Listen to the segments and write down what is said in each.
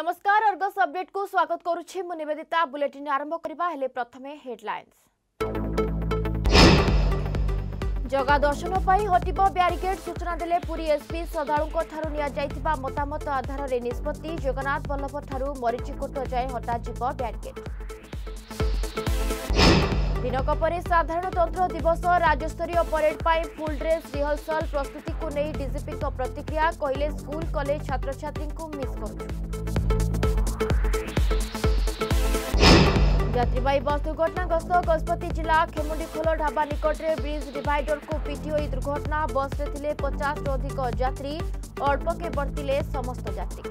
নমস্কার Argus update কু স্বাগত করুছি মু নিবেদিতা বুলেটিন আরম্ভ করিবা হেলে প্রথমে হেডলাইন্স জগা দর্শন পাই হটিব ব্যারিকেড সূচনা দেলে পুরী এসপি শ্রদ্ধাড়ুঙ্ক ঠারু নিয়া যাইতিবা মতামত আধারে নিষ্পত্তি জগন্নাথ বল্লভ ঠারু মরিচিকোট যায় হটাযিব ব্যারিকেড দিনক পরে সাধারণতন্ত্র দিবস রাজ্যস্তরীয় পরেড পাই ফুল ড্রেস রিহর্সল প্রস্তুতি নেই ডিজিপি প্রতিক্রিয়া কহিলে স্কুল কলেজ ছাত্রছাত্রী মিস করুছে যাত্রীবাহী বস দুর্ঘটনাগ্রস্ত গজপতি জেলা খেমুন্ডি খোল ঢাবা নিকটে ব্রিজ ডিভাইডরকু পিটি হয়ে দুর্ঘটনা বসরে লে পচাশর অধিক যাত্রী অল্পকে বর্তিলে সমস্ত যাত্রী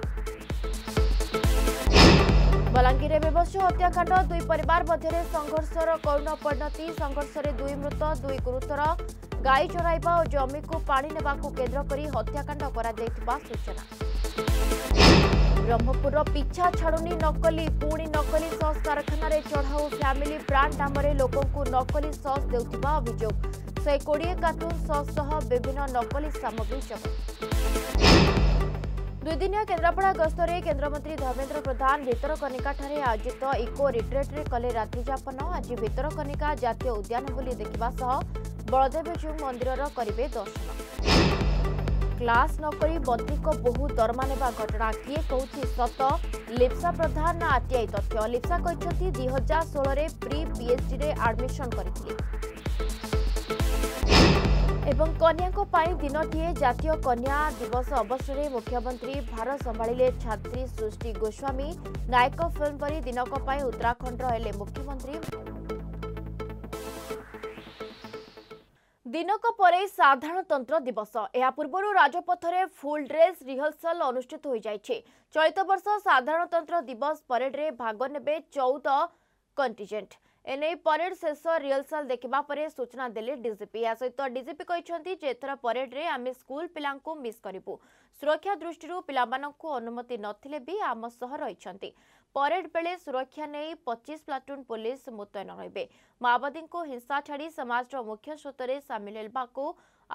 বলাঙ্গীরে ব্যবস্য হত্যাকাণ্ড দুই পরিবার মধ্যে সংঘর্ষর করুণ পরিণতি সংঘর্ষে দুই মৃত দুই গুরুতর গাই চড়াইবা ও জমিকু পাড়ি নেওয়া কেন্দ্র করে হত্যাকাণ্ড করা সূচনা ବ୍ରହ୍ମପୁରର ପିଛା ଛାଡ଼ୁନି ନକଲି ପୁଣି ନକଲି ସସ୍ କାରଖାନାରେ ଚଢ଼ାଉ ଫ୍ୟାମିଲି ବ୍ରାଣ୍ଡ ନାମରେ ଲୋକଙ୍କୁ ନକଲି ସସ୍ ଦେଉଥିବା ଅଭିଯୋଗ ଶହେ କୋଡ଼ିଏ କାର୍ଟୁନ୍ ସସ୍ ସହ ବିଭିନ୍ନ ନକଲି ସାମଗ୍ରୀ ଜବତ ଦୁଇଦିନିଆ କେନ୍ଦ୍ରାପଡ଼ା ଗସ୍ତରେ କେନ୍ଦ୍ରମନ୍ତ୍ରୀ ଧର୍ମେନ୍ଦ୍ର ପ୍ରଧାନ ଭିତରକନିକାଠାରେ ଆୟୋଜିତ ଇକୋ ରିଟ୍ରେଟ୍ରେ କଲେ ରାତ୍ରିଯାପନ ଆଜି ଭିତରକନିକା ଜାତୀୟ ଉଦ୍ୟାନ ବୁଲି ଦେଖିବା ସହ ବଳଦେବଜୀଉ ମନ୍ଦିରର କରିବେ ଦର୍ଶନ କ୍ଲାସ୍ ନ କରି ବନ୍ଦୀଙ୍କ ବହୁ ଦରମା ନେବା ଘଟଣା କିଏ କହୁଛି ସତ ଲିପ୍ସା ପ୍ରଧାନ ନା ଆର୍ଟିଆଇ ତଥ୍ୟ ଲିପ୍ସା କହିଛନ୍ତି ଦୁଇ ହଜାର ଷୋହଳରେ ପ୍ରି ପିଏଚ୍ଡିରେ ଆଡମିସନ୍ କରିଥିଲେ ଏବଂ କନ୍ୟାଙ୍କ ପାଇଁ ଦିନଟିଏ ଜାତୀୟ କନ୍ୟା ଦିବସ ଅବସରରେ ମୁଖ୍ୟମନ୍ତ୍ରୀ ଭାର ସମ୍ଭାଳିଲେ ଛାତ୍ରୀ ସୃଷ୍ଟି ଗୋସ୍ୱାମୀ ନାୟକ ଫିଲ୍ମ ପରି ଦିନକ ପାଇଁ ଉତ୍ତରାଖଣ୍ଡର ହେଲେ ମୁଖ୍ୟମନ୍ତ୍ରୀ ଦିନକ ପରେ ସାଧାରଣତନ୍ତ୍ର ଦିବସ ଏହା ପୂର୍ବରୁ ରାଜପଥରେ ଫୁଲ୍ ଡ୍ରେସ୍ ରିହର୍ସଲ ଅନୁଷ୍ଠିତ ହୋଇଯାଇଛି ଚଳିତ ବର୍ଷ ସାଧାରଣତନ୍ତ୍ର ଦିବସ ପରେଡ୍ରେ ଭାଗ ନେବେ ଚଉଦ କଣ୍ଟିଜେଣ୍ଟ ଏନେଇ ପରେଡ୍ ଶେଷ ରିହର୍ସଲ ଦେଖିବା ପରେ ସୂଚନା ଦେଲେ ଡିଜିପି ଏହା ସହିତ ଡିଜିପି କହିଛନ୍ତି ଯେ ଏଥର ପରେଡ୍ରେ ଆମେ ସ୍କୁଲ ପିଲାଙ୍କୁ ମିସ୍ କରିବୁ ସୁରକ୍ଷା ଦୃଷ୍ଟିରୁ ପିଲାମାନଙ୍କୁ ଅନୁମତି ନଥିଲେ ବି ଆମ ସହ ରହିଛନ୍ତି ପରେଡ୍ ବେଳେ ସୁରକ୍ଷା ନେଇ ପଚିଶ ପ୍ଲାଟୁନ୍ ପୋଲିସ ମୁତୟନ ରହିବେ ମାଓବାଦୀଙ୍କୁ ହିଂସା ଛାଡ଼ି ସମାଜର ମୁଖ୍ୟ ସ୍ରୋତରେ ସାମିଲ ହେବାକୁ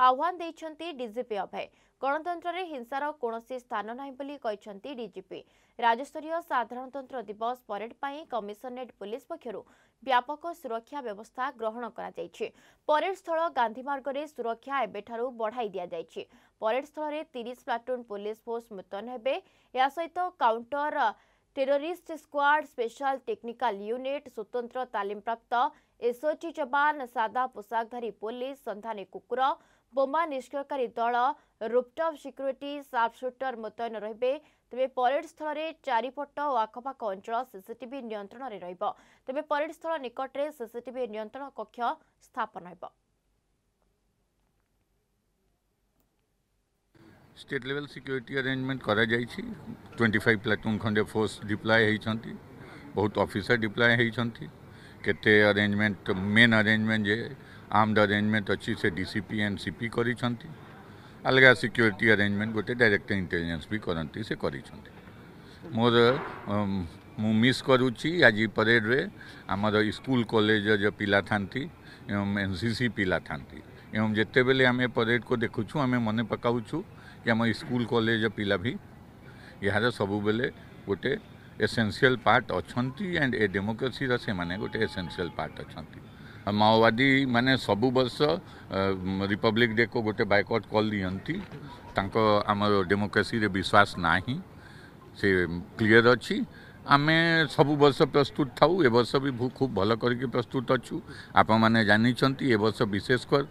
ଆହ୍ୱାନ ଦେଇଛନ୍ତି ଡିଜିପି ଅଭୟ ଗଣତନ୍ତ୍ରରେ ହିଂସାର କୌଣସି ସ୍ଥାନ ନାହିଁ ବୋଲି କହିଛନ୍ତି ଡିଜିପି ରାଜ୍ୟସ୍ତରୀୟ ସାଧାରଣତନ୍ତ୍ର ଦିବସ ପରେଡ୍ ପାଇଁ କମିଶନରେଟ୍ ପୁଲିସ ପକ୍ଷରୁ ବ୍ୟାପକ ସୁରକ୍ଷା ବ୍ୟବସ୍ଥା ଗ୍ରହଣ କରାଯାଇଛି ପରେଡ୍ ସ୍ଥଳ ଗାନ୍ଧିମାର୍ଗରେ ସୁରକ୍ଷା ଏବେଠାରୁ ବଢ଼ାଇ ଦିଆଯାଇଛି ପରେଡ୍ ସ୍ଥଳରେ ତିରିଶ ପ୍ଲାଟୁନ୍ ପୁଲିସ ଫୋର୍ସ ମୁତୟନ ହେବେ ଏହା ସହିତ counter terrorist squad special technical unit ସ୍ୱତନ୍ତ୍ର ତାଲିମପ୍ରାପ୍ତ ଏସ୍ଓଜି ଯବାନ ସାଦା ପୋଷାକଧାରୀ ପୋଲିସ ସନ୍ଧାନୀ କୁକୁର ବୋମା ନିଷ୍କ୍ରିୟକାରୀ ଦଳ ରୁପଟପ୍ ସିକ୍ୟୁରିଟି ସାର୍ପସୁଟର ମୁତୟନ ରହିବେ ତେବେ ପରେଡ୍ ସ୍ଥଳରେ ଚାରିପଟ ଓ ଆଖପାଖ ଅଞ୍ଚଳ ସିସିଟିଭି ନିୟନ୍ତ୍ରଣରେ ରହିବ ତେବେ ପରେଡ୍ ସ୍ଥଳ ନିକଟରେ ସିସିଟିଭି ନିୟନ୍ତ୍ରଣ କକ୍ଷ ସ୍ଥାପନ ହେବ स्टेट लेवल सिक्योरिटी अरेंजमेंट कर ट्वेंटी फाइव प्लाटून खंडे फोर्स डिप्लॉय हेइछंती बहुत अफिसर डिप्लॉय हेइछंती अरेंजमेंट मेन अरेंजमेंट जे आर्मड अरेंजमेंट अच्छी से डीसीपी एंड सीपी करिछंती अलग सिक्योरिटी अरेंजमेंट गोटे डायरेक्ट इंटेलीजेन्स भी करती से कर मोर मुस मिस करूची आज परेड रे आमर स्कूल कॉलेज जो पिला थांती एवं सी पिला थांती एवं जिते बेले आमे परेड को देखु आमे मने पकाउछु कि आम स्कूल कलेज पिला भी यार तो सब बेले गोटे एसेनसीयल पार्ट अच्छा एंड ए डेमोक्रेसी से माने गोटे एसेनसीयल पार्ट अच्छा माओवादी मैंने सब वर्ष रिपब्लिक डे को गोटे बैकअट कल दिखती आम डेमोक्रेसी विश्वास ना से क्लीयर अच्छी आम सब वर्ष प्रस्तुत था वर्ष भी खूब भल कर प्रस्तुत अच्छा आप मैंने जानी ए वर्ष विशेषकर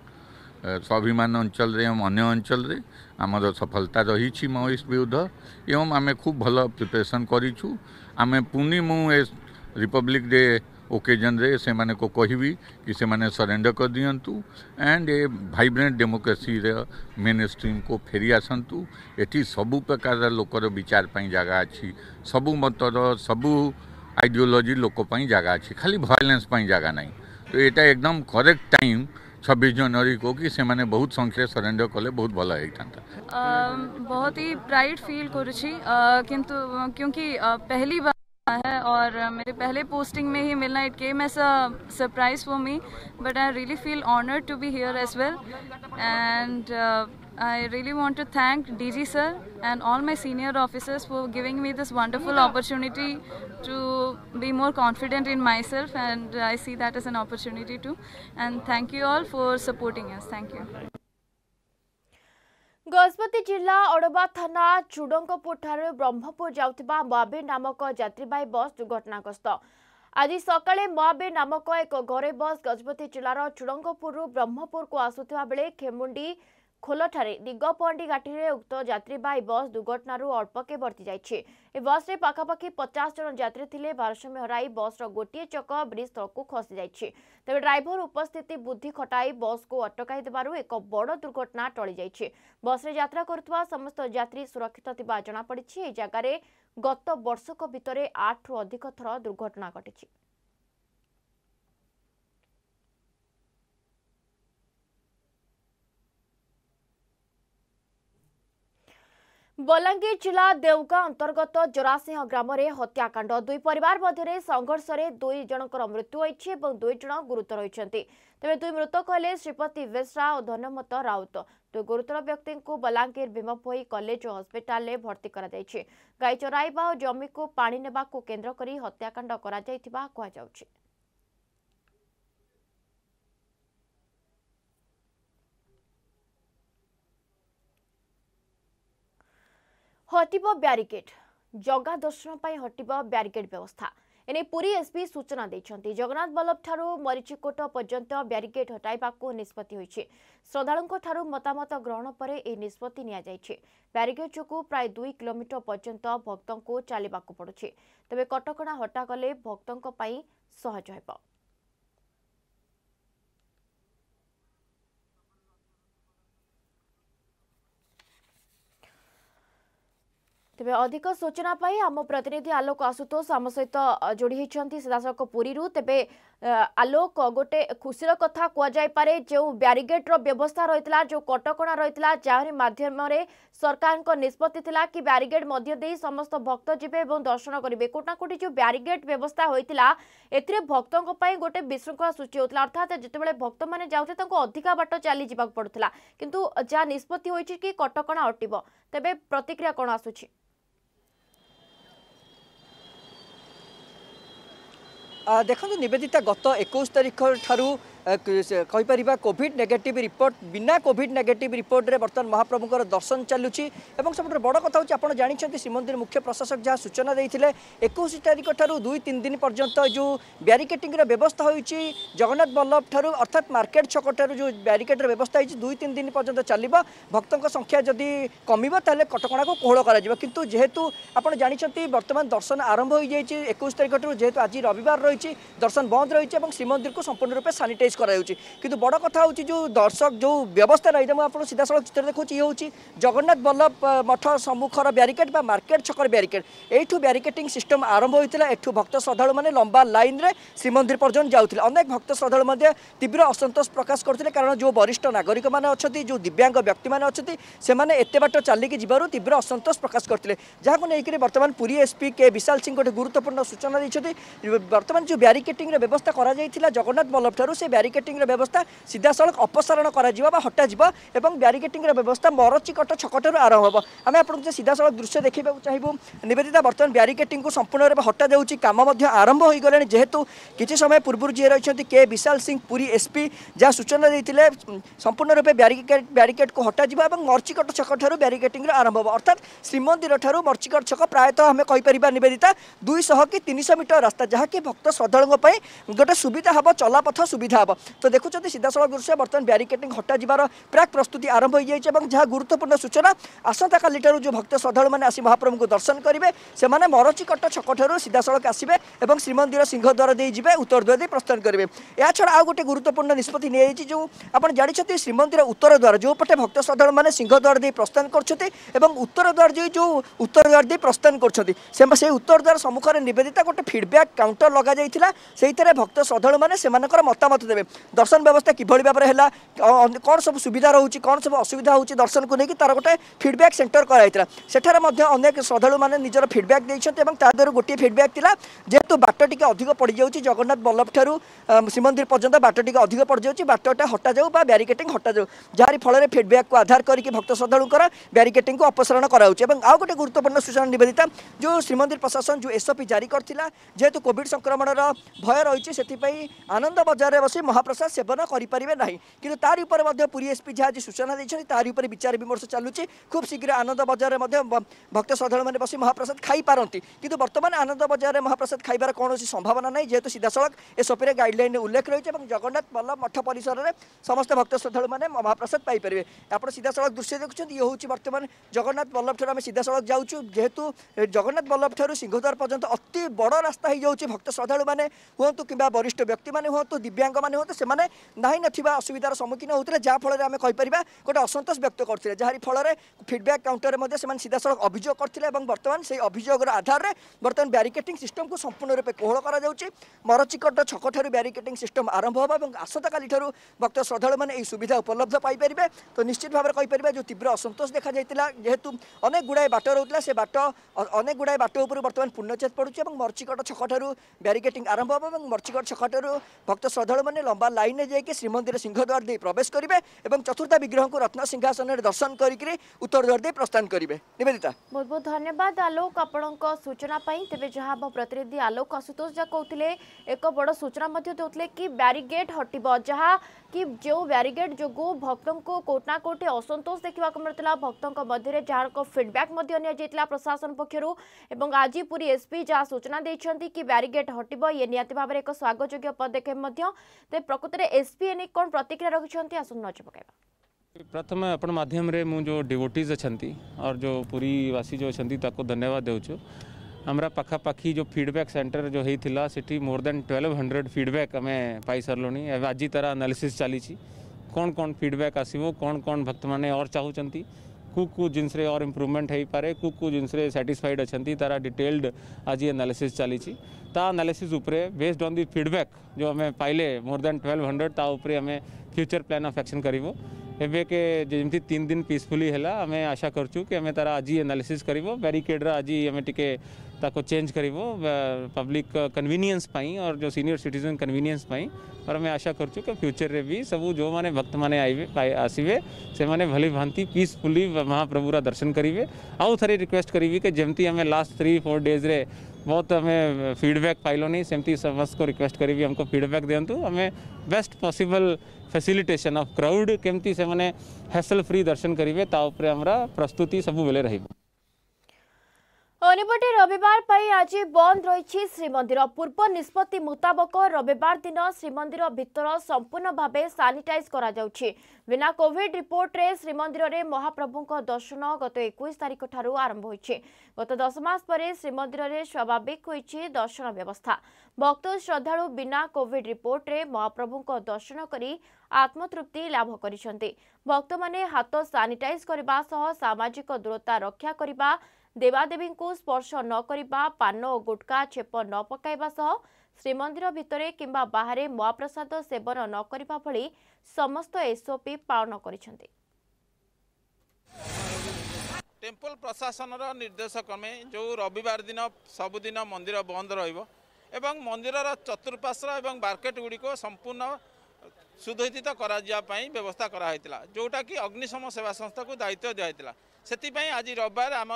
स्वाभिमान अंचल अन्य अंचल आम सफलता रही मोइस्ट विरुद्ध एवं आम खूब भल प्रिपेरेसन करमें पुनी मु रिपब्लिक डे ओकेजन से मैंने को कह कि सरेडर कर दिंतु and a vibrant democracy mainstream को फेरी आसतु ये सब प्रकार लोकर विचारपी जगह अच्छी सबु मतर सबु आइडियोलोजी लोकपाई जगह अच्छी खाली भयलेन्स जगह ना तो यहाँ एकदम करेक्ट टाइम छब्बीस जनवरी को कि से मैंने बहुत संख्या सरेंडर कले बहुत भल होता बहुत ही प्राइड फील कर किंतु क्योंकि पहली बार है और मेरे पहले पोस्टिंग में ही मिलना it came as a surprise for me but I really feel honoured to be here as well and I really want to thank DG sir and all my senior officers for giving me this wonderful opportunity to be more confident in myself and I see that as an opportunity too. And thank you all for supporting us. Thank you. Gajapati ଜିଲ୍ଲା ଅଡ଼ବା ଥାନା ଚୁଡ଼ଙ୍କପୁରଠାରୁ ବ୍ରହ୍ମପୁର ଯାଉଥିବା ମାବେ ନାମକ ଯାତ୍ରୀବାହୀ bus ଦୁର୍ଘଟଣାଗ୍ରସ୍ତ ଆଜି ସକାଳେ ମାବେ ନାମକ ଏକ ଘରୋଇ ବସ୍ ଗଜପତି ଜିଲ୍ଲାର ଚୁଡ଼ଙ୍କପୁରରୁ ବ୍ରହ୍ମପୁରକୁ ଆସୁଥିବା ବେଳେ ଖେମୁଣ୍ଡି ଖୋଲଠାରେ ଦିଗପହଣ୍ଡି ଘାଟିରେ ଉକ୍ତ ଯାତ୍ରୀବାହୀ ବସ୍ ଦୁର୍ଘଟଣାରୁ ଅଳ୍ପକେ ବର୍ତ୍ତିଯାଇଛି ଏ ବସ୍ରେ ପାଖାପାଖି ପଚାଶ ଜଣ ଯାତ୍ରୀ ଥିଲେ ଭାରସାମ୍ୟ ହରାଇ ବସ୍ର ଗୋଟିଏ ଚକ ବ୍ରିଜ୍ ତଳକୁ ଖସିଯାଇଛି ତେବେ ଡ୍ରାଇଭର ଉପସ୍ଥିତି ବୁଦ୍ଧି ଖଟାଇ ବସ୍କୁ ଅଟକାଇ ଦେବାରୁ ଏକ ବଡ଼ ଦୁର୍ଘଟଣା ଟଳିଯାଇଛି ବସ୍ରେ ଯାତ୍ରା କରୁଥିବା ସମସ୍ତ ଯାତ୍ରୀ ସୁରକ୍ଷିତ ଥିବା ଜଣାପଡ଼ିଛି ଏହି ଜାଗାରେ ଗତ ବର୍ଷକ ଭିତରେ ଆଠରୁ ଅଧିକ ଥର ଦୁର୍ଘଟଣା ଘଟିଛି ବଲାଙ୍ଗୀର ଜିଲ୍ଲା ଦେଉଗାଁ ଅନ୍ତର୍ଗତ ଜରାସିଂହ ଗ୍ରାମରେ ହତ୍ୟାକାଣ୍ଡ ଦୁଇ ପରିବାର ମଧ୍ୟରେ ସଂଘର୍ଷରେ ଦୁଇ ଜଣଙ୍କର ମୃତ୍ୟୁ ହୋଇଛି ଏବଂ ଦୁଇ ଜଣ ଗୁରୁତର ହୋଇଛନ୍ତି ତେବେ ଦୁଇ ମୃତକ ହେଲେ ଶ୍ରୀପତି ବେଶ୍ରା ଓ ଧନ୍ୟମତ ରାଉତ ଦୁଇ ଗୁରୁତର ବ୍ୟକ୍ତିଙ୍କୁ ବଲାଙ୍ଗୀର ବିମପ ହୋଇ କଲେଜ ଓ ହସ୍ପିଟାଲରେ ଭର୍ତ୍ତି କରାଯାଇଛି ଗାଈ ଚରାଇବା ଓ ଜମିକୁ ପାଣି ନେବାକୁ କେନ୍ଦ୍ର କରି ହତ୍ୟାକାଣ୍ଡ କରାଯାଇଥିବା କୁହାଯାଉଛି ହଟିବ ବ୍ୟାରିକେଡ୍ ଜଗା ଦର୍ଶନ ପାଇଁ ହଟିବ ବ୍ୟାରିକେଡ୍ ବ୍ୟବସ୍ଥା ଏନେଇ ପୁରୀ ଏସ୍ପି ସୂଚନା ଦେଇଛନ୍ତି ଜଗନ୍ନାଥ ବଲ୍ଲଭଠାରୁ ମରିଚିକୋଟ ପର୍ଯ୍ୟନ୍ତ ବ୍ୟାରିକେଡ୍ ହଟାଇବାକୁ ନିଷ୍ପତ୍ତି ହୋଇଛି ଶ୍ରଦ୍ଧାଳୁଙ୍କଠାରୁ ମତାମତ ଗ୍ରହଣ ପରେ ଏହି ନିଷ୍ପତ୍ତି ନିଆଯାଇଛି ବ୍ୟାରିକେଡ୍ ଯୋଗୁଁ ପ୍ରାୟ ଦୁଇ କିଲୋମିଟର ପର୍ଯ୍ୟନ୍ତ ଭକ୍ତଙ୍କୁ ଚାଲିବାକୁ ପଡ଼ୁଛି ତେବେ କଟକଣା ହଟାଗଲେ ଭକ୍ତଙ୍କ ପାଇଁ ସହଜ ହେବ ତେବେ ଅଧିକ ସୂଚନା ପାଇଁ ଆମ ପ୍ରତିନିଧି ଆଲୋକ ଆଶୁତୋଷ ଆମ ସହିତ ଯୋଡ଼ି ହୋଇଛନ୍ତି ସିଧାସଳଖ ପୁରୀରୁ ତେବେ ଆଲୋକ ଗୋଟେ ଖୁସିର କଥା କୁହାଯାଇପାରେ ଯେଉଁ ବ୍ୟାରିଗେଟ୍ର ବ୍ୟବସ୍ଥା ରହିଥିଲା ଯେଉଁ କଟକଣା ରହିଥିଲା ଯାହାରି ମାଧ୍ୟମରେ ସରକାରଙ୍କ ନିଷ୍ପତ୍ତି ଥିଲା କି ବ୍ୟାରିଗେଡ୍ ମଧ୍ୟ ଦେଇ ସମସ୍ତ ଭକ୍ତ ଯିବେ ଏବଂ ଦର୍ଶନ କରିବେ କୋଉଠି ନା କୋଉଠି ଯେଉଁ ବ୍ୟାରିଗେଡ୍ ବ୍ୟବସ୍ଥା ହୋଇଥିଲା ଏଥିରେ ଭକ୍ତଙ୍କ ପାଇଁ ଗୋଟେ ବିଶୃଙ୍ଖଳା ସୃଷ୍ଟି ହେଉଥିଲା ଅର୍ଥାତ୍ ଯେତେବେଳେ ଭକ୍ତମାନେ ଯାଉଥିଲେ ତାଙ୍କୁ ଅଧିକା ବାଟ ଚାଲି ଯିବାକୁ ପଡ଼ୁଥିଲା କିନ୍ତୁ ଯାହା ନିଷ୍ପତ୍ତି ହୋଇଛି କି କଟକଣା ଅଟିବ ତେବେ ପ୍ରତିକ୍ରିୟା କ'ଣ ଆସୁଛି দেখন্তু নিবেদিতা গত একৈশ তাৰিখৰ ঠাৰু କହିପାରିବା କୋଭିଡ୍ ନେଗେଟିଭ୍ ରିପୋର୍ଟ ବିନା କୋଭିଡ୍ ନେଗେଟିଭ୍ ରିପୋର୍ଟରେ ବର୍ତ୍ତମାନ ମହାପ୍ରଭୁଙ୍କର ଦର୍ଶନ ଚାଲୁଛି ଏବଂ ସବୁଠାରୁ ବଡ଼ କଥା ହେଉଛି ଆପଣ ଜାଣିଛନ୍ତି ଶ୍ରୀମନ୍ଦିର ମୁଖ୍ୟ ପ୍ରଶାସକ ଯାହା ସୂଚନା ଦେଇଥିଲେ ଏକୋଇଶ ତାରିଖ ଠାରୁ ଦୁଇ ତିନି ଦିନ ପର୍ଯ୍ୟନ୍ତ ଯେଉଁ ବ୍ୟାରିକେଟିଂର ବ୍ୟବସ୍ଥା ହୋଇଛି ଜଗନ୍ନାଥ ବଲ୍ଲଭ ଠାରୁ ଅର୍ଥାତ୍ ମାର୍କେଟ ଛକ ଠାରୁ ଯେଉଁ ବ୍ୟାରିକେଡ଼ର ବ୍ୟବସ୍ଥା ହୋଇଛି ଦୁଇ ତିନି ଦିନ ପର୍ଯ୍ୟନ୍ତ ଚାଲିବ ଭକ୍ତଙ୍କ ସଂଖ୍ୟା ଯଦି କମିବ ତାହେଲେ କଟକଣାକୁ କୋହଳ କରାଯିବ କିନ୍ତୁ ଯେହେତୁ ଆପଣ ଜାଣିଛନ୍ତି ବର୍ତ୍ତମାନ ଦର୍ଶନ ଆରମ୍ଭ ହୋଇଯାଇଛି ଏକୋଇଶ ତାରିଖ ଠାରୁ ଯେହେତୁ ଆଜି ରବିବାର ରହିଛି ଦର୍ଶନ ବନ୍ଦ ରହିଛି ଏବଂ ଶ୍ରୀମନ୍ଦିରକୁ ସମ୍ପୂର୍ଣ୍ଣ ରୂପେ ସାନିଟାଇଜ୍ କରାଯାଉଛି କିନ୍ତୁ ବଡ଼ କଥା ହେଉଛି ଯେଉଁ ଦର୍ଶକ ଯେଉଁ ବ୍ୟବସ୍ଥା ରହିଛି ମୁଁ ଆପଣ ସିଧାସଳଖ ଚିତ୍ର ଦେଖୁଛି ଇଏ ହେଉଛି ଜଗନ୍ନାଥ ବଲ୍ଲଭ ମଠ ସମ୍ମୁଖର ବ୍ୟାରିକେଡ୍ ବା ମାର୍କେଟ୍ ଛକର ବ୍ୟାରିକେଡ୍ ଏଇଠୁ ବ୍ୟାରିକେଟିଂ ସିଷ୍ଟମ୍ ଆରମ୍ଭ ହୋଇଥିଲା ଏଠୁ ଭକ୍ତ ଶ୍ରଦ୍ଧାଳୁମାନେ ଲମ୍ବା ଲାଇନ୍ରେ ଶ୍ରୀମନ୍ଦିର ପର୍ଯ୍ୟନ୍ତ ଯାଉଥିଲେ ଅନେକ ଭକ୍ତ ଶ୍ରଦ୍ଧାଳୁ ମଧ୍ୟ ତୀବ୍ର ଅସନ୍ତୋଷ ପ୍ରକାଶ କରୁଥିଲେ କାରଣ ଯେଉଁ ବରିଷ୍ଠ ନାଗରିକମାନେ ଅଛନ୍ତି ଯେଉଁ ଦିବ୍ୟାଙ୍ଗ ବ୍ୟକ୍ତିମାନେ ଅଛନ୍ତି ସେମାନେ ଏତେ ବାଟ ଚାଲିକି ଯିବାରୁ ତୀବ୍ର ଅସନ୍ତୋଷ ପ୍ରକାଶ କରିଥିଲେ ଯାହାକୁ ନେଇକରି ବର୍ତ୍ତମାନ ପୁରୀ ଏସ୍ପି କେ ବିଶାଲ ସିଂ ଗୋଟେ ଗୁରୁତ୍ୱପୂର୍ଣ୍ଣ ସୂଚନା ଦେଇଛନ୍ତି ବର୍ତ୍ତମାନ ଯେଉଁ ବ୍ୟାରିକେଟିଂର ବ୍ୟବସ୍ଥା କରାଯାଇଥିଲା ଜଗନ୍ନାଥ ବଲ୍ଲଭଠାରୁ ସେ ব্যারিকেডিংর ব্যবস্থা সিধাসলখ অপসারণ করা বা হটা যাব এবং ব্যারিকেডিংর ব্যবস্থা মরচিকট ছকটর আরম্ভ হব আমি আপনার সিধাসলখ দৃশ্য দেখা চাইব নিবেদিতা বর্তমান ব্যারিকেডিং সম্পূর্ণ ভাবে হটা যাচ্ছি কাম আরম্ভ হয়ে গলে যেহেতু কিছু সময় পূর্ব যে রয়েছেন কে বিশাল সিং পুরী এসপি যা সূচনা দিয়ে সম্পূর্ণ রূপে ব্যারিকেট ব্যারিকেড কু হটা যাব এবং মর্চিকট ছক ঠার ব্যারিকেডিংর আরম্ভ হব অর্থাৎ শ্রীমন্দির ঠার মর্চিকট ছক প্রায়ত আমি কইপারা নিবেদিতা দুইশহ কি তিনশ মিটর রাস্তা যা কি ভক্ত শ্রদ্ধাঙ্ গোটে সুবিধা হব চলাপথ সুবিধা ହେବ ତ ଦେଖୁଛନ୍ତି ସିଧାସଳଖ ଦୃଶ୍ୟ ବର୍ତ୍ତମାନ ବ୍ୟାରିକେଟିଂ ହଟାଯିବାର ପ୍ରାକ୍ ପ୍ରସ୍ତୁତି ଆରମ୍ଭ ହୋଇଯାଇଛି ଏବଂ ଯାହା ଗୁରୁତ୍ୱପୂର୍ଣ୍ଣ ସୂଚନା ଆସନ୍ତାକାଲିଠାରୁ ଯେଉଁ ଭକ୍ତ ଶ୍ରଦ୍ଧାଳୁମାନେ ଆସି ମହାପ୍ରଭୁଙ୍କୁ ଦର୍ଶନ କରିବେ ସେମାନେ ମରଚିକଟ ଛକଠାରୁ ସିଧାସଳଖ ଆସିବେ ଏବଂ ଶ୍ରୀମନ୍ଦିର ସିଂହଦ୍ୱାର ଦେଇ ଯିବେ ଉତ୍ତରଦ୍ୱାର ଦେଇ ପ୍ରସ୍ଥାନ କରିବେ ଏହାଛଡ଼ା ଆଉ ଗୋଟେ ଗୁରୁତ୍ୱପୂର୍ଣ୍ଣ ନିଷ୍ପତ୍ତି ନିଆଯାଇଛି ଯେଉଁ ଆପଣ ଜାଣିଛନ୍ତି ଶ୍ରୀମନ୍ଦିର ଉତ୍ତର ଦ୍ୱାର ଯେଉଁପଟେ ଭକ୍ତ ଶ୍ରଦ୍ଧାଳୁମାନେ ସିଂହଦ୍ୱାର ଦେଇ ପ୍ରସ୍ଥାନ କରୁଛନ୍ତି ଏବଂ ଉତ୍ତର ଦ୍ୱାର ଦେଇ ଯେଉଁ ଉତ୍ତର ଦ୍ୱାର ଦେଇ ପ୍ରସ୍ଥାନ କରୁଛନ୍ତି সেই উত্তর দ্বার সম্মুখে নিবেদিতা গোটে ফিডব্যাক কাউন্টর লগা যাই সেইখানে ভক্ত শ্রদ্ধাড়ু মানে সে মতামত দেবে ତେବେ ଦର୍ଶନ ବ୍ୟବସ୍ଥା କିଭଳି ଭାବରେ ହେଲା କ'ଣ ସବୁ ସୁବିଧା ରହୁଛି କ'ଣ ସବୁ ଅସୁବିଧା ହେଉଛି ଦର୍ଶନକୁ ନେଇକି ତାର ଗୋଟେ ଫିଡ଼ବ୍ୟାକ୍ ସେଣ୍ଟର କରାଯାଇଥିଲା ସେଠାରେ ମଧ୍ୟ ଅନେକ ଶ୍ରଦ୍ଧାଳୁମାନେ ନିଜର ଫିଡ଼ବ୍ୟାକ୍ ଦେଇଛନ୍ତି ଏବଂ ତା ଦେହରୁ ଗୋଟିଏ ଫିଡ଼ବ୍ୟାକ୍ ଥିଲା ଯେହେତୁ ବାଟ ଟିକେ ଅଧିକ ପଡ଼ିଯାଉଛି ଜଗନ୍ନାଥ ବଲ୍ଲଭ ଠାରୁ ଶ୍ରୀମନ୍ଦିର ପର୍ଯ୍ୟନ୍ତ ବାଟ ଟିକେ ଅଧିକ ପଡ଼ିଯାଉଛି ବାଟଟା ହଟାଯାଉ ବା ବ୍ୟାରିକେଟିଂ ହଟାଯାଉ ଯାହାରି ଫଳରେ ଫିଡ଼ବ୍ୟାକ୍କୁ ଆଧାର କରିକି ଭକ୍ତ ଶ୍ରଦ୍ଧାଳୁଙ୍କର ବ୍ୟାରିକେଟିଂକୁ ଅପସାରଣ କରାଯାଉଛି ଏବଂ ଆଉ ଗୋଟେ ଗୁରୁତ୍ୱପୂର୍ଣ୍ଣ ସୂଚନା ନିବେଦିତା ଯେଉଁ ଶ୍ରୀମନ୍ଦିର ପ୍ରଶାସନ ଯେଉଁ ଏସ୍ଓପି ଜାରି କରିଥିଲା ଯେହେତୁ କୋଭିଡ଼ ସଂକ୍ରମଣର ଭୟ ରହିଛି ସେଥିପାଇଁ ଆନନ୍ଦ ବଜାରରେ ବସି মহাপ্রসাদ সেবন করে পে না কিন্তু তার উপরে পুরী এসপি যা আজ সূচনা দিয়েছেন তার উপরে বিচার বিমর্শ চালুছে খুব শীঘ্র আনন্দ বজারে ভক্ত শ্রদ্ধাড়ু মানে বসি মহাপ্রসাদ খাইপারতি কিন্তু বর্তমানে আনন্দ বজারে মহাপ্রসাদ খাইবার কৌশি সম্ভাবনা নাই যেহেতু সিধাসল এসপি গাইডলাইন উল্লেখ রয়েছে এবং জগন্নাথ বল্লভ মঠ পরিসরের সমস্ত ভক্ত শ্রদ্ধাড়ু মানে মহাপ্রসাদ পাইপারে আপনার সিধাসল দৃশ্য দেখুন ইয়ে হচ্ছে বর্তমান জগন্নাথ বল্লভ ঠার আমি সিধাসল যাচ্ছু যেহেতু জগন্নাথ বল্লভ ঠার সিংহদ্বার পর্যন্ত অতি বড় রাস্তা হয়ে যাচ্ছে ভক্ত শ্রদ্ধাড়ু মানে হুম কিংবা বরিষ্ঠ ব্যক্তি মানে হুম দিব্যাঙ্গ মানে नुहत से नाई ना असुविधार सम्मुखीन होते जहाँफल आम कहीपर गोटे असंतोष व्यक्त करते जहार फल फिडब्याक काउंटर से सीधा सड़क अभियोग करते बर्तमान से अभियोगर आधार में बर्तमान ব্যারিকেটিং সিষ্টমক সম্পূর্ণ রূপে কোহল করা যাচ্ছে মরচিকট ছক ঠার ব্যারিকেটিং সিষ্টম আরম্ভ হব এবং আসন্তকালি ঠার ভক্ত শ্রদ্ধাড়ু মানে এই সুবিধা উপলব্ধ পাইপারে তো নিশ্চিত ভাবে কইপারে যে তীব্র অসন্তোষ দেখা যাই যেহেতু অনেক গুড়ায় বাট রোলা সে বাট অনেক গুড়ায় বাট উপরে বর্তমান পূর্ণচ্ছেদ পড়ুছে এবং মরচিকট ছক ঠার ব্যারিকেটিং আরম্ভ হব এবং মরচিকট ছক ঠার ভক্ত শ্রদ্ধাড়ু মানে लंबा लाइन में जाकि श्रीमंदिर सिंहद्वार प्रवेश करेंगे चतुर्थ विग्रह को रत्न सिंहासन दर्शन करके उत्तरद्वार प्रस्थान करेंगे निवेदिता बहुत बहुत धन्यवाद आलोक आपंक सूचना तेज जहाँ प्रतिनिधि आलोक आशुतोष जहाँ कहते एक बड़ सूचना कि बारिगेट हटि जहाँ कि जो ब्यारिगेट जो भक्त को कौटना कौटे असंतोष देखा मिलता भक्तों मध्य जहाँ फिडबैक प्रशासन पक्षर एवं आज पूरी एसपी जहाँ सूचना देखते कि ब्यारिगेट हटव ये निति भाव में एक स्वागत योग्य पदक्षेप ते प्रकृत रे एसपी एनिक कोन प्रतिक्रिया रखछंती आसुन नज पकाइबा प्रथम अपन माध्यम रे मु जो डिवोटीज अच्छा और जो पूरी वासी जो अछंती धन्यवाद देउछु हमरा पखा पखी जो फीडबैक सेंटर जो हेथिला सिटी मोर देन 1200 फीडबैक हमें पाई सरलोनी आज तरह एनालिसिस चली छी कौन कोन फीडबैक आसीबो कोन कोन भक्त माने और चाहू चंती कू जिनसे और इम्प्रुवमेंट हो पारे कूकू जिनसे साटिसफाइड अच्छा तार डिटेल्ड आज एनालीसीस चली आनालीसीस बेस्ड अन् दि फिडबैक् जो आम पाइले मोर दैन ट्वेल्व हंड्रेड ताऊपर आम फ्यूचर प्लान अफ एक्शन करूँ एवं के जमी तीन दिन पीसफुली है आम आशा करें तार आज एनालीसीस कर बारिकेड्र आज आम टी ताको चेंज कर पब्लिक कन्वीनियंस और जो सीनियर सिटीजन कन्वीनियंस और मैं आशा कर फ्यूचर में भी सब जो मैंने भक्त मैंने आई आसीबे से माने भली भांति पीसफुली महाप्रभु दर्शन करेंगे आउ थ रिक्वेस्ट करीबी के जेमती हमें लास्ट थ्री फोर डेज रे बहुत हमें फीडबैक पाइल नहीं सेमती समस्त को रिक्वेस्ट करी हमको फीडबैक दियंतु तो हमें best possible facilitation of crowd केमती से माने हैसल फ्री दर्शन करेंगे ता प्रस्तुति सब बेले रहिबो ଅନ୍ୟପଟେ ରବିବାର ପାଇଁ ଆଜି ବନ୍ଦ ରହିଛି ଶ୍ରୀମନ୍ଦିର ପୂର୍ବ ନିଷ୍ପତ୍ତି ମୁତାବକ ରବିବାର ଦିନ ଶ୍ରୀମନ୍ଦିର ଭିତର ସମ୍ପୂର୍ଣ୍ଣ ଭାବେ ସାନିଟାଇଜ୍ କରାଯାଉଛି ବିନା କୋଭିଡ୍ ରିପୋର୍ଟରେ ଶ୍ରୀମନ୍ଦିରରେ ମହାପ୍ରଭୁଙ୍କ ଦର୍ଶନ ଗତ ଏକୋଇଶ ତାରିଖଠାରୁ ଆରମ୍ଭ ହୋଇଛି ଗତ ଦଶ ମାସ ପରେ ଶ୍ରୀମନ୍ଦିରରେ ସ୍ୱାଭାବିକ ହୋଇଛି ଦର୍ଶନ ବ୍ୟବସ୍ଥା ଭକ୍ତ ଶ୍ରଦ୍ଧାଳୁ ବିନା କୋଭିଡ୍ ରିପୋର୍ଟରେ ମହାପ୍ରଭୁଙ୍କ ଦର୍ଶନ କରି ଆତ୍ମତୃପ୍ତି ଲାଭ କରିଛନ୍ତି ଭକ୍ତମାନେ ହାତ ସାନିଟାଇଜ୍ କରିବା ସହ ସାମାଜିକ ଦୂରତା ରକ୍ଷା କରିବା ଦେବାଦେବୀଙ୍କୁ ସ୍ପର୍ଶ ନ କରିବା ପାନ ଓ ଗୁଟ୍କା ଛେପ ନ ପକାଇବା ସହ ଶ୍ରୀମନ୍ଦିର ଭିତରେ କିମ୍ବା ବାହାରେ ମହାପ୍ରସାଦ ସେବନ ନ କରିବା ଭଳି ସମସ୍ତ ଏସ୍ଓପି ପାଳନ କରିଛନ୍ତି ଟେମ୍ପଲ ପ୍ରଶାସନର ନିର୍ଦ୍ଦେଶ କ୍ରମେ ଯେଉଁ ରବିବାର ଦିନ ସବୁଦିନ ମନ୍ଦିର ବନ୍ଦ ରହିବ ଏବଂ ମନ୍ଦିରର ଚତୁଃପାର୍ଶ୍ୱ ଏବଂ ମାର୍କେଟ ଗୁଡ଼ିକୁ ସମ୍ପୂର୍ଣ୍ଣ ସୁଧୋଜିତ କରାଯିବା ପାଇଁ ବ୍ୟବସ୍ଥା କରାହୋଇଥିଲା ଯେଉଁଟାକି ଅଗ୍ନିଶମ ସେବା ସଂସ୍ଥାକୁ ଦାୟିତ୍ୱ ଦିଆଯାଇଥିଲା ସେଥିପାଇଁ ଆଜି ରବିବାର ଆମ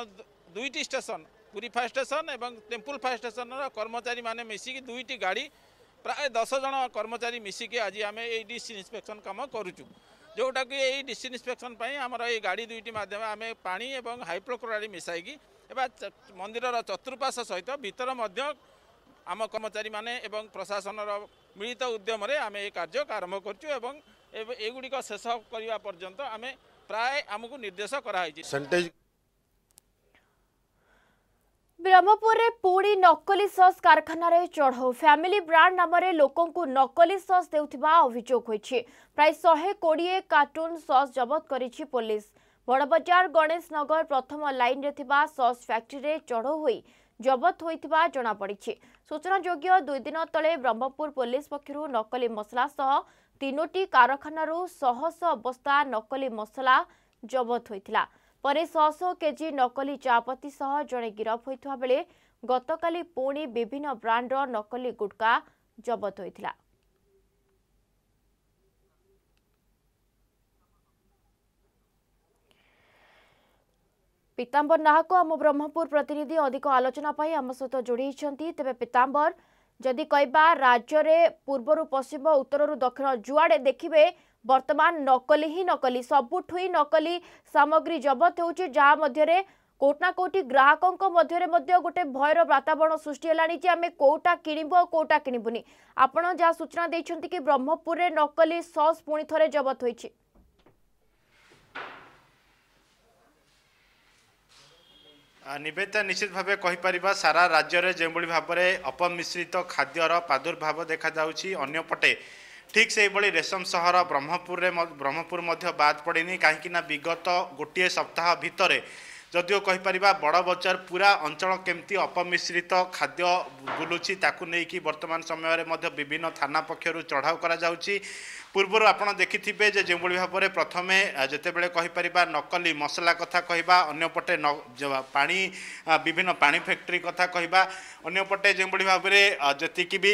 দুইটি স্টেশন পুরী ফায়ার স্টেশন এবং টেম্পুল ফায়ার স্টেশনর কর্মচারী মানে মিশিকি দুইটি গাড়ি প্রায় দশ জন কর্মচারী মিশিকি আজ আমি এই ডিস ইন্সপেকশন কাম করুছু যেটা কি এই ডিস ইন্সপেকশন আমার এই গাড়ি দুইটি মাধ্যমে আমি পা এবং হাইপ্রোক্লোরাইড মিশাইকি এবার মন্দিরর চতুর্পাশ সহ ভিতর মধ্যে আমার কর্মচারী মানে এবং প্রশাসনের মিলিত উদ্যমে আমি এই কার্য আরম্ভ করছু এবং এগুলি শেষ করা পর্যন্ত আমি প্রায় আমি নির্দেশ করা হয়েছে ବ୍ରହ୍ମପୁରରେ ପୁଣି ନକଲି ସସ୍ କାରଖାନାରେ ଚଢ଼ଉ ଫ୍ୟାମିଲି ବ୍ରାଣ୍ଡ ନାମରେ ଲୋକଙ୍କୁ ନକଲି ସସ୍ ଦେଉଥିବା ଅଭିଯୋଗ ହୋଇଛି ପ୍ରାୟ ଶହେ କୋଡ଼ିଏ କାର୍ଟୁନ୍ ସସ୍ ଜବତ କରିଛି ପୋଲିସ ବଡ଼ବଜାର ଗଣେଶନଗର ପ୍ରଥମ ଲାଇନ୍ରେ ଥିବା ସସ୍ ଫ୍ୟାକ୍ଟ୍ରିରେ ଚଢ଼ଉ ହୋଇ ଜବତ ହୋଇଥିବା ଜଣାପଡ଼ିଛି ସୂଚନାଯୋଗ୍ୟ ଦୁଇ ଦିନ ତଳେ ବ୍ରହ୍ମପୁର ପୋଲିସ ପକ୍ଷରୁ ନକଲି ମସଲା ସହ ତିନୋଟି କାରଖାନାରୁ ଶହ ଶହ ବସ୍ତା ନକଲି ମସଲା ଜବତ ହୋଇଥିଲା ପରେ ଶହଶହ କେଜି ନକଲି ଚାପତି ସହ ଜଣେ ଗିରଫ ହୋଇଥିବା ବେଳେ ଗତକାଲି ପୁଣି ବିଭିନ୍ନ ବ୍ରାଣ୍ଡର ନକଲି ଗୁଟ୍କା ଜବତ ହୋଇଥିଲା ପୀତାମ୍ବର ନାହାକୁ ଆମ ବ୍ରହ୍ମପୁର ପ୍ରତିନିଧି ଅଧିକ ଆଲୋଚନା ପାଇଁ ଆମ ସହିତ ଯୋଡ଼ିଛନ୍ତି ତେବେ ପୀତାମ୍ବର ଯଦି କହିବା ରାଜ୍ୟରେ ପୂର୍ବରୁ ପଶ୍ଚିମ ଉତ୍ତରରୁ ଦକ୍ଷିଣ ଯୁଆଡ଼େ ଦେଖିବେ ବର୍ତ୍ତମାନ ନକଲି ହିଁ ନକଲି ସବୁଠୁ ହିଁ ନକଲି ସାମଗ୍ରୀ ଜବତ ହେଉଛି ଯାହା ମଧ୍ୟରେ କେଉଁଠି ନା କେଉଁଠି ଗ୍ରାହକଙ୍କ ମଧ୍ୟରେ ମଧ୍ୟ ଗୋଟେ ଭୟର ବାତାବରଣ ସୃଷ୍ଟି ହେଲାଣି ଯେ ଆମେ କେଉଁଟା କିଣିବୁ ଆଉ କେଉଁଟା କିଣିବୁନି ଆପଣ ଯାହା ସୂଚନା ଦେଇଛନ୍ତି କି ବ୍ରହ୍ମପୁରରେ ନକଲି ସସ୍ ପୁଣି ଥରେ ଜବତ ହୋଇଛି ନିବେଦିତା ନିଶ୍ଚିତ ଭାବେ କହିପାରିବା ସାରା ରାଜ୍ୟରେ ଯେଉଁଭଳି ଭାବରେ ଅପମିଶ୍ରିତ ଖାଦ୍ୟର ପ୍ରାଦୁର୍ଭାବ ଦେଖାଯାଉଛି ଅନ୍ୟପଟେ ଠିକ୍ ସେହିଭଳି ରେଶମ ସହର ବ୍ରହ୍ମପୁରରେ ବ୍ରହ୍ମପୁର ମଧ୍ୟ ବାଦ୍ ପଡ଼ିନି କାହିଁକିନା ବିଗତ ଗୋଟିଏ ସପ୍ତାହ ଭିତରେ ଯଦିଓ କହିପାରିବା ବଡ଼ ବଜାର ପୁରା ଅଞ୍ଚଳ କେମିତି ଅପମିଶ୍ରିତ ଖାଦ୍ୟ ବୁଲୁଛି ତାକୁ ନେଇକି ବର୍ତ୍ତମାନ ସମୟରେ ମଧ୍ୟ ବିଭିନ୍ନ ଥାନା ପକ୍ଷରୁ ଚଢ଼ାଉ କରାଯାଉଛି ପୂର୍ବରୁ ଆପଣ ଦେଖିଥିବେ ଯେ ଯେଉଁଭଳି ଭାବରେ ପ୍ରଥମେ ଯେତେବେଳେ କହିପାରିବା ନକଲି ମସଲା କଥା କହିବା ଅନ୍ୟପଟେ ପାଣି ବିଭିନ୍ନ ପାଣି ଫ୍ୟାକ୍ଟ୍ରି କଥା କହିବା ଅନ୍ୟପଟେ ଯେଉଁଭଳି ଭାବରେ ଯେତିକି ବି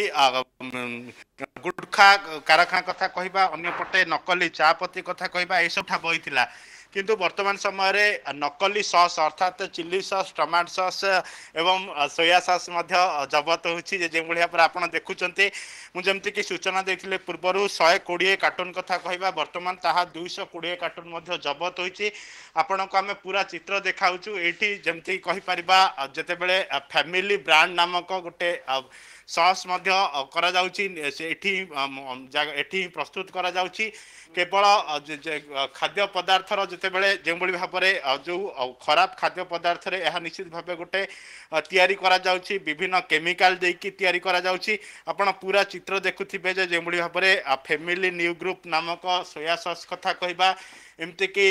ଗୁଟଖା କାରଖାନା କଥା କହିବା ଅନ୍ୟପଟେ ନକଲି ଚା ପତି କଥା କହିବା ଏସବୁଟା ବହିଥିଲା কিন্তু বর্তমান সময়ে নকলি সস অর্থাৎ চিলি সস টমাটো সস এবং সোয়া সস মধ্যে জবত হচ্ছে যে যেভাবে ভাবে আপনার দেখুম মু যেমিকি সূচনা দিয়ে পূর্বর শহে কোড়িয়ে কার্টুন কথা কহা বর্তমান তাহা দুইশ কোড়িয়ে কার্টুন মধ্যে জবত হয়েছে আপনার আমি পুরা চিত্র দেখাউছু এইটি যেমি কহিপার যেতবে ফ্যামিলি ব্রাণ্ড নামক গোটে সস করা যাচ্ছি এটি এটি প্রস্তুত করা যাচ্ছি কেবল খাদ্য পদার্থর যেত ସେତେବେଳେ ଯେଉଁଭଳି ଭାବରେ ଯେଉଁ ଖରାପ ଖାଦ୍ୟ ପଦାର୍ଥରେ ଏହା ନିଶ୍ଚିତ ଭାବେ ଗୋଟେ ତିଆରି କରାଯାଉଛି ବିଭିନ୍ନ କେମିକାଲ ଦେଇକି ତିଆରି କରାଯାଉଛି ଆପଣ ପୁରା ଚିତ୍ର ଦେଖୁଥିବେ ଯେ ଯେଉଁଭଳି ଭାବରେ ଫ୍ୟାମିଲି ନ୍ୟୁ ଗ୍ରୁପ୍ ନାମକ ସୋୟା ସସ୍ କଥା କହିବା ଏମିତିକି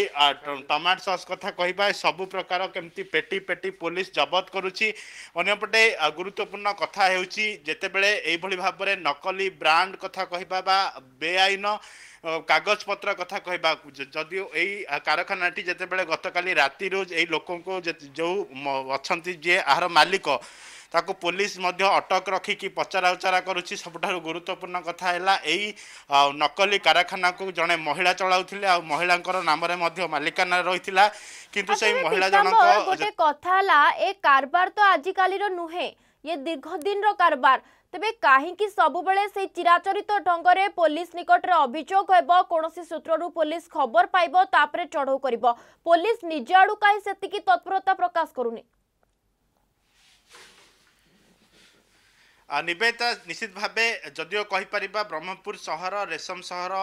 ଟମାଟୋ ସସ୍ କଥା କହିବା ସବୁ ପ୍ରକାର କେମିତି ପେଟି ପେଟି ପୋଲିସ ଜବତ କରୁଛି ଅନ୍ୟପଟେ ଗୁରୁତ୍ୱପୂର୍ଣ୍ଣ କଥା ହେଉଛି ଯେତେବେଳେ ଏଇଭଳି ଭାବରେ ନକଲି ବ୍ରାଣ୍ଡ କଥା କହିବା ବା ବେଆଇନ କାଗଜପତ୍ର କଥା କହିବାକୁ ଯଦିଓ ଏଇ କାରଖାନାଟି ଯେତେବେଳେ ଗତକାଲି ରାତିରୁ ଏଇ ଲୋକଙ୍କୁ ଯେଉଁ ଅଛନ୍ତି ଯିଏ ଏହାର ମାଲିକ ତାକୁ ପୋଲିସ ମଧ୍ୟ ଅଟକ ରଖିକି ପଚରା ଉଚରା କରୁଛି ସବୁଠାରୁ ଗୁରୁତ୍ୱପୂର୍ଣ୍ଣ କଥା ହେଲା ଏଇ ନକଲି କାରଖାନାକୁ ଜଣେ ମହିଳା ଚଳାଉଥିଲେ ଆଉ ମହିଳାଙ୍କର ନାମରେ ମଧ୍ୟ ମାଲିକାନା ରହିଥିଲା କିନ୍ତୁ ସେଇ ମହିଳା ଜଣଙ୍କ ଗୋଟେ କଥା ହେଲା ଏ କାରବାର ତ ଆଜିକାଲିର ନୁହେଁ ଏ ଦୀର୍ଘ ଦିନର କାରବାର ତେବେ କାହିଁକି ସବୁବେଳେ ସେହି ଚିରାଚରିତ ଢଙ୍ଗରେ ପୋଲିସ ନିକଟରେ ଅଭିଯୋଗ ହେବ କୌଣସି ସୂତ୍ରରୁ ପୋଲିସ ଖବର ପାଇବ ତାପରେ ଚଢ଼ଉ କରିବ ପୋଲିସ ନିଜ ଆଡ଼ୁ କାହିଁ ସେତିକି ତତ୍ପରତା ପ୍ରକାଶ କରୁନି ନିବେଦିତା ନିଶ୍ଚିତ ଭାବେ ଯଦିଓ କହିପାରିବା ବ୍ରହ୍ମପୁର ସହର ରେଶମ ସହର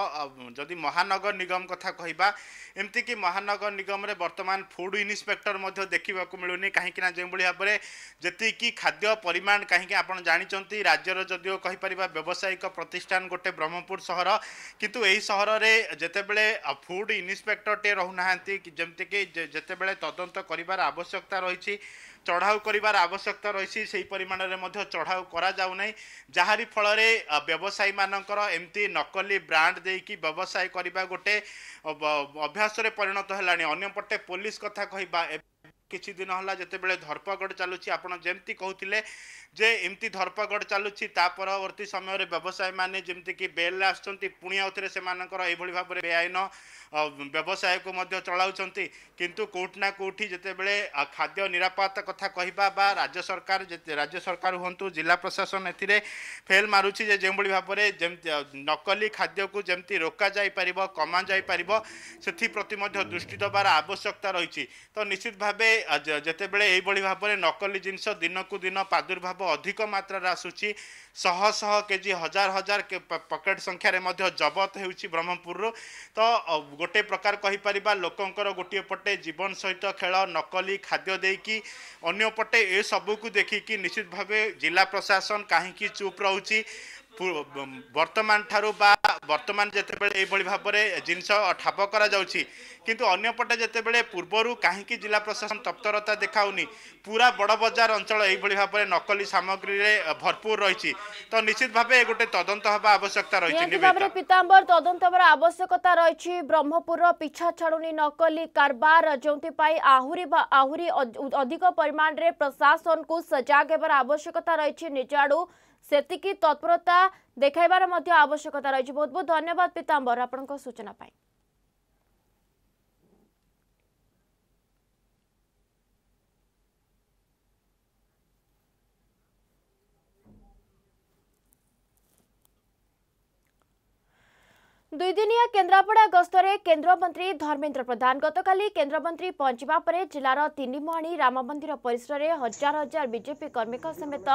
ଯଦି ମହାନଗର ନିଗମ କଥା କହିବା ଏମିତିକି ମହାନଗର ନିଗମରେ ବର୍ତ୍ତମାନ ଫୁଡ଼୍ ଇନ୍ସପେକ୍ଟର ମଧ୍ୟ ଦେଖିବାକୁ ମିଳୁନି କାହିଁକି ନା ଯେଉଁଭଳି ଭାବରେ ଯେତିକି ଖାଦ୍ୟ ପରିମାଣ କାହିଁକି ଆପଣ ଜାଣିଛନ୍ତି ରାଜ୍ୟର ଯଦିଓ କହିପାରିବା ବ୍ୟବସାୟିକ ପ୍ରତିଷ୍ଠାନ ଗୋଟେ ବ୍ରହ୍ମପୁର ସହର କିନ୍ତୁ ଏହି ସହରରେ ଯେତେବେଳେ ଫୁଡ଼୍ ଇନ୍ସପେକ୍ଟରଟିଏ ରହୁନାହାନ୍ତି ଯେମିତିକି ଯେତେବେଳେ ତଦନ୍ତ କରିବାର ଆବଶ୍ୟକତା ରହିଛି ଚଢ଼ାଉ କରିବାର ଆବଶ୍ୟକତା ରହିଛି ସେହି ପରିମାଣରେ ମଧ୍ୟ ଚଢ଼ାଉ କରାଯାଉନାହିଁ ଯାହାରି ଫଳରେ ବ୍ୟବସାୟୀମାନଙ୍କର ଏମିତି ନକଲି ବ୍ରାଣ୍ଡ ଦେଇକି ବ୍ୟବସାୟ କରିବା ଗୋଟେ ଅଭ୍ୟାସରେ ପରିଣତ ହେଲାଣି ଅନ୍ୟପଟେ ପୋଲିସ କଥା କହିବା କିଛି ଦିନ ହେଲା ଯେତେବେଳେ ଧରପଗଡ଼ ଚାଲୁଛି ଆପଣ ଯେମିତି କହୁଥିଲେ ଯେ ଏମିତି ଧରପଗଡ଼ ଚାଲୁଛି ତା ପରବର୍ତ୍ତୀ ସମୟରେ ବ୍ୟବସାୟୀମାନେ ଯେମିତିକି ବେଲ୍ରେ ଆସୁଛନ୍ତି ପୁଣି ଆଉ ଥରେ ସେମାନଙ୍କର ଏଭଳି ଭାବରେ ବେଆଇନ ବ୍ୟବସାୟକୁ ମଧ୍ୟ ଚଳାଉଛନ୍ତି କିନ୍ତୁ କେଉଁଠି ନା କେଉଁଠି ଯେତେବେଳେ ଖାଦ୍ୟ ନିରାପତ୍ତା କଥା କହିବା ବା ରାଜ୍ୟ ସରକାର ଯେତେ ରାଜ୍ୟ ସରକାର ହୁଅନ୍ତୁ ଜିଲ୍ଲା ପ୍ରଶାସନ ଏଥିରେ ଫେଲ୍ ମାରୁଛି ଯେ ଯେଉଁଭଳି ଭାବରେ ଯେମିତି ନକଲି ଖାଦ୍ୟକୁ ଯେମିତି ରୋକାଯାଇପାରିବ କମାଯାଇପାରିବ ସେଥିପ୍ରତି ମଧ୍ୟ ଦୃଷ୍ଟି ଦେବାର ଆବଶ୍ୟକତା ରହିଛି ତ ନିଶ୍ଚିତ ଭାବେ ଯେତେବେଳେ ଏଇଭଳି ଭାବରେ ନକଲି ଜିନିଷ ଦିନକୁ ଦିନ ପ୍ରାଦୁର୍ଭାବ ସବୁ ଅଧିକ ମାତ୍ରାରେ ଆସୁଛି ଶହ ଶହ କେଜି ହଜାର ହଜାର ପକେଟ୍ ସଂଖ୍ୟାରେ ମଧ୍ୟ ଜବତ ହେଉଛି ବ୍ରହ୍ମପୁରରୁ ତ ଗୋଟେ ପ୍ରକାର କହିପାରିବା ଲୋକଙ୍କର ଗୋଟିଏ ପଟେ ଜୀବନ ସହିତ ଖେଳ ନକଲି ଖାଦ୍ୟ ଦେଇକି ଅନ୍ୟପଟେ ଏସବୁକୁ ଦେଖିକି ନିଶ୍ଚିତ ଭାବେ ଜିଲ୍ଲା ପ୍ରଶାସନ କାହିଁକି ଚୁପ୍ ରହୁଛି ବର୍ତ୍ତମାନ ଠାରୁ ବା ବର୍ତ୍ତମାନ ଯେତେବେଳେ ଏଇଭଳି ଭାବରେ ଜିନିଷ ଠାବ କରାଯାଉଛି କିନ୍ତୁ ଅନ୍ୟପଟେ ଯେତେବେଳେ ପୂର୍ବରୁ କାହିଁକି ଜିଲ୍ଲା ପ୍ରଶାସନ ତତ୍ପରତା ଦେଖାଉନି ପୁରା ବଡ଼ ବଜାର ଅଞ୍ଚଳ ଏଇଭଳି ଭାବରେ ନକଲି ସାମଗ୍ରୀରେ ଭରପୁର ରହିଛି ତ ନିଶ୍ଚିତ ଭାବେ ଗୋଟେ ତଦନ୍ତ ହେବା ଆବଶ୍ୟକତା ରହିଛି ଭାବରେ ପିତାମ୍ବର ତଦନ୍ତ ହେବାର ଆବଶ୍ୟକତା ରହିଛି ବ୍ରହ୍ମପୁରର ପିଛା ଛାଡ଼ୁନି ନକଲି କାରବାର ଯେଉଁଥିପାଇଁ ଆହୁରି ଆହୁରି ଅଧିକ ପରିମାଣରେ ପ୍ରଶାସନକୁ ସଜାଗ ହେବାର ଆବଶ୍ୟକତା ରହିଛି ନିଜ ଆଡ଼ୁ ସେତିକି ତତ୍ପରତା ଦେଖାଇବାର ମଧ୍ୟ ଆବଶ୍ୟକତା ରହିଛି ବହୁତ ବହୁତ ଧନ୍ୟବାଦ ପୀତାମ୍ବର ଆପଣଙ୍କ ସୂଚନା ପାଇଁ दुई दिनिया केन्द्रापडा गस्तले केन्द्रमन्त्री धर्मेन्द्र प्रधान गतकाली केन्द्रमन्त्री पहचापर जिनिमुहा रिर परिसरले हजार हजार विजेपि कर्मीको समेत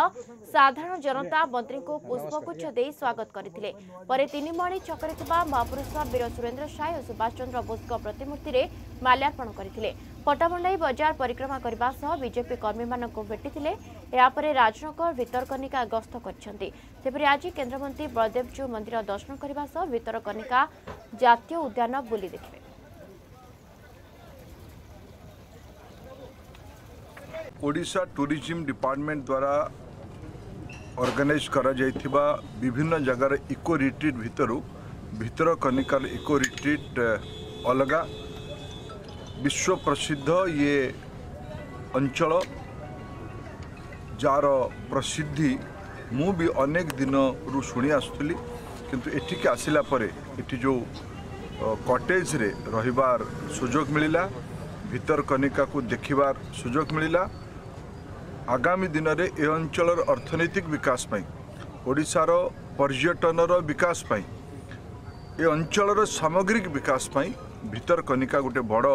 साधारण जनता मन्त्री पुष्पगुच्छ स्वागत गरिहा छकै महापुरुष वीर सुरेन्द्र साई सुभाष चन्द्र बोषको प्रतिमूर्तिले माल्यारपण गरि ପଟାମୁଣ୍ଡାଇ ବଜାର ପରିକ୍ରମା କରିବା ସହ ବିଜେପି କର୍ମୀମାନଙ୍କୁ ଭେଟିଥିଲେ ଏହାପରେ ରାଜନଗର ଭିତରକନିକା ଗସ୍ତ କରିଛନ୍ତି ସେପରି ଆଜି କେନ୍ଦ୍ରମନ୍ତ୍ରୀ ବଳଦେବଜୀଉ ମନ୍ଦିର ଦର୍ଶନ କରିବା ସହ ଭିତରକନିକା ଜାତୀୟ ଉଦ୍ୟାନ ବୁଲି ଦେଖିବେ ଓଡ଼ିଶା ଟୁରିଜିମ୍ ଡିପାର୍ଟମେଣ୍ଟ ଦ୍ୱାରା ଅର୍ଗାନାଇଜ୍ କରାଯାଇଥିବା ବିଭିନ୍ନ ଜାଗାରେ ଇକୋ ରିଟ୍ରିଟ୍ ଭିତରୁ ଭିତରକନିକାର ଇକୋ ରିଟ୍ରିଟ୍ ଅଲଗା विश्व प्रसिद्ध ये ଅଞ୍ଚଳ ଯାହାର ପ୍ରସିଦ୍ଧି ମୁଁ ବି ଅନେକ ଦିନରୁ ଶୁଣି ଆସୁଥିଲି କିନ୍ତୁ ଏଠିକି ଆସିଲା ପରେ ଏଠି ଯେଉଁ କଟେଜରେ ରହିବାର ସୁଯୋଗ ମିଳିଲା ଭିତରକନିକାକୁ ଦେଖିବାର ସୁଯୋଗ ମିଳିଲା ଆଗାମୀ ଦିନରେ ଏ ଅଞ୍ଚଳର ଅର୍ଥନୈତିକ ବିକାଶ ପାଇଁ ଓଡ଼ିଶାର ପର୍ଯ୍ୟଟନର ବିକାଶ ପାଇଁ ଏ ଅଞ୍ଚଳର ସାମଗ୍ରିକ ବିକାଶ ପାଇଁ ଭିତରକନିକା ଗୋଟେ ବଡ଼